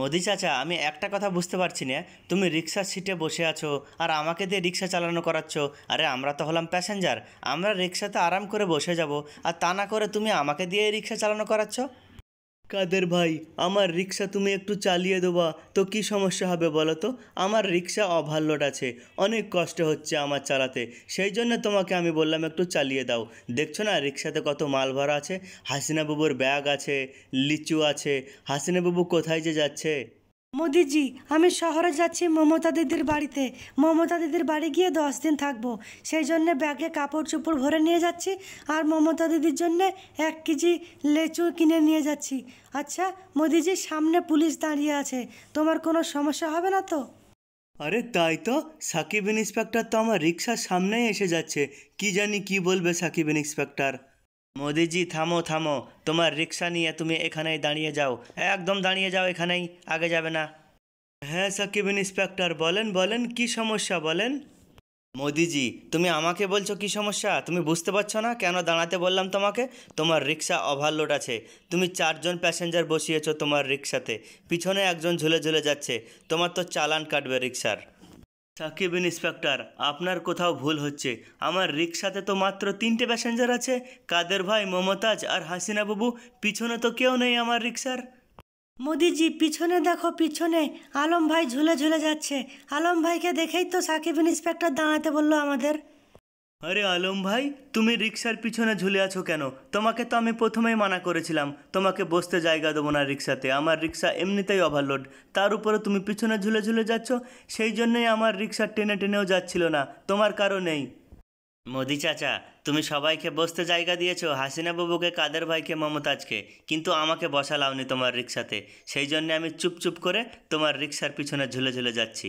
মোদি চাচা আমি একটা কথা বুঝতে পারছি না তুমি রিক্সার সিটে বসে আছো আর আমাকে দিয়ে রিক্সা চালানো করাচ্ছ আরে আমরা তো হলাম প্যাসেঞ্জার আমরা রিক্সাতে আরাম করে বসে যাব আর তা না করে তুমি আমাকে দিয়ে রিক্সা চালানো করাচ্ছ কাদের ভাই আমার রিক্সা তুমি একটু চালিয়ে দেবা তো কি সমস্যা হবে বলো তো আমার রিক্সা অভাল্লোড আছে অনেক কষ্ট হচ্ছে আমার চালাতে সেই জন্য তোমাকে আমি বললাম একটু চালিয়ে দাও দেখছো না রিক্সাতে কত মাল ভরা আছে হাসিনা বাবুর ব্যাগ আছে লিচু আছে হাসিনা বাবু কোথায় যে যাচ্ছে মোদিজি আমি শহরে যাচ্ছি মমতা দিদির বাড়িতে মমতা দিদির বাড়ি গিয়ে দশ দিন থাকবো সেই জন্যে ব্যাগে কাপড় চোপড় ভরে নিয়ে যাচ্ছি আর মমতা দিদির জন্যে এক কেজি লেচু কিনে নিয়ে যাচ্ছি আচ্ছা মোদিজি সামনে পুলিশ দাঁড়িয়ে আছে তোমার কোনো সমস্যা হবে না তো আরে তাই তো সাকিব ইন্সপেক্টর তো আমার রিক্সার সামনেই এসে যাচ্ছে কি জানি কি বলবে সাকিব ইন্সপেক্টর মোদিজি থামো থামো তোমার রিক্সা নিয়ে তুমি এখানেই দাঁড়িয়ে যাও একদম দাঁড়িয়ে যাও এখানেই আগে যাবে না হ্যাঁ সাকিব ইন্সপেক্টর বলেন বলেন কি সমস্যা বলেন মোদিজি তুমি আমাকে বলছো কি সমস্যা তুমি বুঝতে পারছো না কেন দাঁড়াতে বললাম তোমাকে তোমার রিক্সা ওভারলোড আছে তুমি চারজন প্যাসেঞ্জার বসিয়েছো তোমার রিক্সাতে পিছনে একজন ঝুলে ঝুলে যাচ্ছে তোমার তো চালান কাটবে রিক্সার সাকিব ইন্সপেক্টর আপনার কোথাও ভুল হচ্ছে আমার রিক্সাতে তো মাত্র তিনটে প্যাসেঞ্জার আছে কাদের ভাই মমতাজ আর হাসিনা বাবু পিছনে তো কেউ নেই আমার রিক্সার মোদিজি পিছনে দেখো পিছনে আলম ভাই ঝুলে ঝুলে যাচ্ছে আলম ভাইকে দেখেই তো সাকিব ইন্সপেক্টর দাঁড়াতে বললো আমাদের আরে আলম ভাই তুমি রিক্সার পিছনে ঝুলে আছো কেন তোমাকে তো আমি প্রথমেই মানা করেছিলাম তোমাকে বসতে জায়গা দেবো না রিক্সাতে আমার রিক্সা এমনিতেই ওভারলোড তার উপরে তুমি পিছনে ঝুলে ঝুলে যাচ্ছ সেই জন্যই আমার রিক্সা টেনে টেনেও যাচ্ছিল না তোমার কারণেই মোদি চাচা তুমি সবাইকে বসতে জায়গা দিয়েছো হাসিনা বাবুকে কাদের ভাইকে মমতাজকে কিন্তু আমাকে বসালাওনি তোমার রিক্সাতে সেই জন্যে আমি চুপচুপ করে তোমার রিক্সার পিছনে ঝুলে ঝুলে যাচ্ছি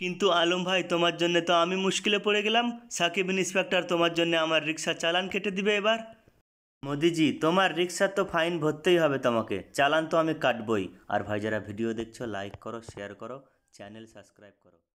কিন্তু আলম ভাই তোমার জন্য তো আমি মুশকিলে পড়ে গেলাম সাকিব ইন্সপেক্টর তোমার জন্য আমার রিক্সা চালান কেটে দিবে এবার মোদিজি তোমার রিক্সার তো ফাইন ভরতেই হবে তোমাকে চালান তো আমি কাটবই আর ভাই যারা ভিডিও দেখছো লাইক করো শেয়ার করো চ্যানেল সাবস্ক্রাইব করো